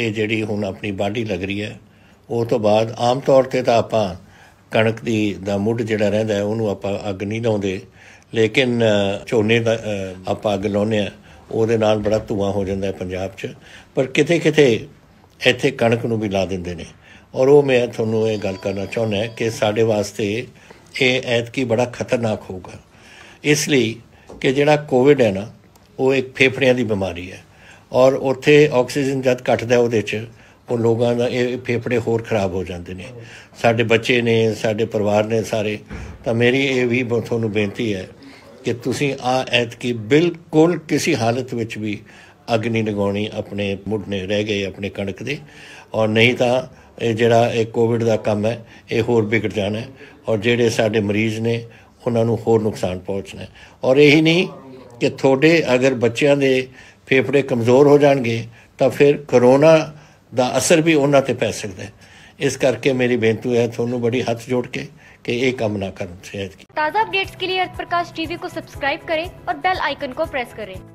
ਇਹ ਜਿਹੜੀ ਹੁਣ ਆਪਣੀ ਬਾਡੀ ਲੱਗ ਰਹੀ ਹੈ ਉਹ ਤੋਂ ਬਾਅਦ ਆਮ ਤੌਰ ਤੇ ਤਾਂ ਆਪਾਂ ਕਣਕ ਦੀ ਦਾ ਮੁੱਢ ਜਿਹੜਾ ਰਹਿੰਦਾ ਹੈ ਉਹਨੂੰ ਆਪਾਂ ਅੱਗ ਨਹੀਂ ਲਾਉਂਦੇ ਲੇਕਿਨ ਝੋਨੇ ਦਾ ਆਪਾਂ ਅੱਗ ਲਾਉਂਦੇ ਆ ਉਹਦੇ ਨਾਲ ਬੜਾ ਧੂਆਂ ਹੋ ਜਾਂਦਾ ਹੈ ਪੰਜਾਬ 'ਚ ਪਰ ਕਿਤੇ-ਕਿਤੇ ਇੱਥੇ ਕਣਕ ਨੂੰ ਵੀ ਲਾ ਦਿੰਦੇ ਨੇ ਔਰ ਉਹ ਮੈਂ ਤੁਹਾਨੂੰ ਇਹ ਗੱਲ ਕਰਨਾ ਚਾਹੁੰਦਾ ਕਿ ਸਾਡੇ ਵਾਸਤੇ ਇਹ ਐਤਕੀ ਬੜਾ ਖਤਰਨਾਕ ਹੋਊਗਾ ਇਸ ਲਈ ਕਿ ਜਿਹੜਾ ਕੋਵਿਡ ਹੈ ਨਾ ਉਹ ਇੱਕ ਫੇਫੜਿਆਂ ਦੀ ਬਿਮਾਰੀ ਹੈ ਔਰ ਉੱਥੇ ਆਕਸੀਜਨ ਜਦ ਘਟਦਾ ਹੈ ਉਹਦੇ 'ਚ ਉਹ ਲੋਕਾਂ ਦਾ ਇਹ ਫੇਫੜੇ ਹੋਰ ਖਰਾਬ ਹੋ ਜਾਂਦੇ ਨੇ ਸਾਡੇ ਬੱਚੇ ਨੇ ਸਾਡੇ ਪਰਿਵਾਰ ਨੇ ਸਾਰੇ ਤਾਂ ਮੇਰੀ ਇਹ ਵੀ ਤੁਹਾਨੂੰ ਬੇਨਤੀ ਹੈ ਕਿ ਤੁਸੀਂ ਆ ਐਤ ਕੀ ਬਿਲਕੁਲ ਕਿਸੇ ਹਾਲਤ ਵਿੱਚ ਵੀ ਅਗਨੀ ਲਗਾਉਣੀ ਆਪਣੇ ਮੁੱਢਨੇ ਰਹਿ ਗਏ ਆਪਣੇ ਕਣਕ ਦੇ ਔਰ ਨਹੀਂ ਤਾਂ ਇਹ ਜਿਹੜਾ ਇਹ ਕੋਵਿਡ ਦਾ ਕੰਮ ਹੈ ਇਹ ਹੋਰ ਵਿਗੜ ਜਾਣਾ ਔਰ ਜਿਹੜੇ ਸਾਡੇ ਮਰੀਜ਼ ਨੇ ਉਹਨਾਂ ਨੂੰ ਹੋਰ ਨੁਕਸਾਨ ਪਹੁੰਚਣਾ ਔਰ ਇਹੀ ਨਹੀਂ ਕਿ ਤੁਹਾਡੇ ਅਗਰ ਬੱਚਿਆਂ ਦੇ ਫੇਫੜੇ ਕਮਜ਼ੋਰ ਹੋ ਜਾਣਗੇ ਤਾਂ ਫਿਰ ਕਰੋਨਾ ਦਾ ਅਸਰ ਵੀ ਉਹਨਾਂ ਤੇ ਪੈ ਸਕਦਾ ਹੈ ਇਸ ਕਰਕੇ ਮੇਰੀ ਬੇਨਤੀ ਹੈ ਤੁਹਾਨੂੰ ਬੜੀ ਹੱਥ ਜੋੜ ਕੇ ਕਿ ਇਹ ਕੰਮ ਨਾ ਕਰਨ ਸਿਹਤ ਕੀ ਤਾਜ਼ਾ ਅਪਡੇਟਸ ਲਈ ਅਰਥ ਪ੍ਰਕਾਸ਼ ਟੀਵੀ ਨੂੰ ਸਬਸਕ੍ਰਾਈਬ ਕਰੇ ਔਰ ਬੈਲ ਆਈਕਨ ਕੋ ਪ੍ਰੈਸ ਕਰੇ